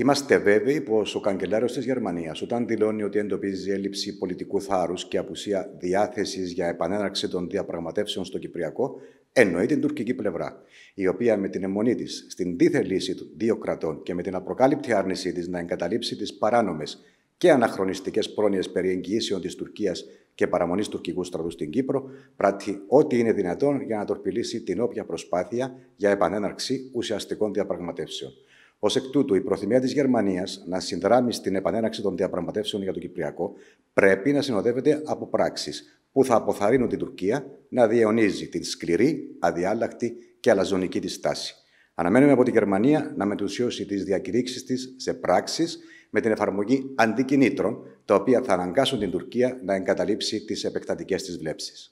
Είμαστε βέβαιοι πως ο καγκελάριος της Γερμανίας, όταν δηλώνει ότι εντοπίζει έλλειψη πολιτικού θάρρους και απουσία διάθεσης για επανέναρξη των διαπραγματεύσεων στο Κυπριακό, εννοεί την τουρκική πλευρά, η οποία με την αιμονή της στην δίθε λύση των δύο κρατών και με την απροκάλυπτη άρνησή της να εγκαταλείψει τις παράνομες και αναχρονιστικές πρόνοιες περί εγγυήσεων της Τουρκίας και παραμονής τουρκικού στρατού στην Κύπρο, πράττει ό,τι είναι δυνατόν για να τορπιλήσει την όποια προσπάθεια για επανέναρξη ουσιαστικών διαπραγματεύσεων. Ως εκ τούτου, η προθυμία της Γερμανίας να συνδράμει στην επανέναξη των διαπραγματεύσεων για το Κυπριακό πρέπει να συνοδεύεται από πράξεις που θα αποθαρρύνουν την Τουρκία να διαιωνίζει την σκληρή, αδιάλακτη και αλαζονική της στάση. Αναμένουμε από τη Γερμανία να μετουσιώσει τις διακηρύξεις της σε πράξεις με την εφαρμογή αντικινήτρων, τα οποία θα αναγκάσουν την Τουρκία να εγκαταλείψει τις επεκτατικές της βλέψεις.